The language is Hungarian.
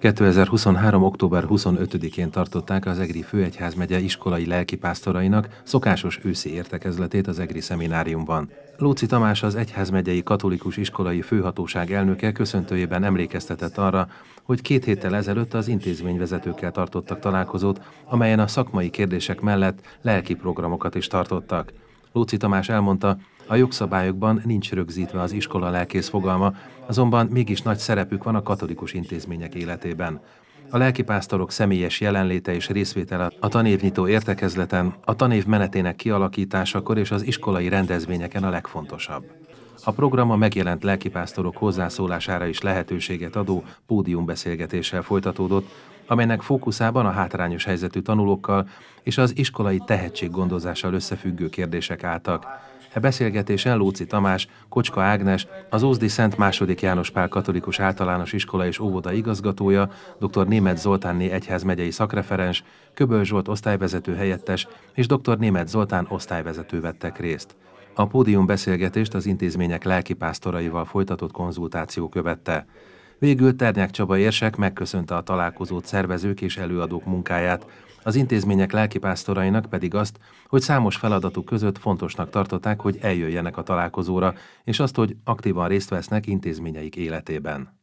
2023. október 25-én tartották az EGRI Főegyházmegye iskolai lelkipásztorainak szokásos őszi értekezletét az EGRI szemináriumban. Lóci Tamás az Egyházmegyei Katolikus Iskolai Főhatóság elnöke köszöntőjében emlékeztetett arra, hogy két héttel ezelőtt az intézményvezetőkkel tartottak találkozót, amelyen a szakmai kérdések mellett lelki programokat is tartottak. Lóci Tamás elmondta, a jogszabályokban nincs rögzítve az iskola lelkész fogalma, azonban mégis nagy szerepük van a katolikus intézmények életében. A lelkipásztorok személyes jelenléte és részvétele a tanévnyitó értekezleten, a tanév menetének kialakításakor és az iskolai rendezvényeken a legfontosabb. A program a megjelent lelkipásztorok hozzászólására is lehetőséget adó pódiumbeszélgetéssel folytatódott, amelynek fókuszában a hátrányos helyzetű tanulókkal és az iskolai tehetséggondozással összefüggő kérdések álltak. E beszélgetésen Lóci Tamás, Kocska Ágnes, az Ózdi Szent II. János Pál Katolikus Általános Iskola és Óvoda igazgatója, dr. Németh Zoltánné egyházmegyei szakreferens, Köböl Zsolt osztályvezető helyettes és dr. Németh Zoltán osztályvezető vettek részt. A pódium beszélgetést az intézmények lelkipásztoraival folytatott konzultáció követte. Végül Ternyák Csaba érsek megköszönte a találkozót szervezők és előadók munkáját, az intézmények lelkipásztorainak pedig azt, hogy számos feladatuk között fontosnak tartották, hogy eljöjjenek a találkozóra, és azt, hogy aktívan részt vesznek intézményeik életében.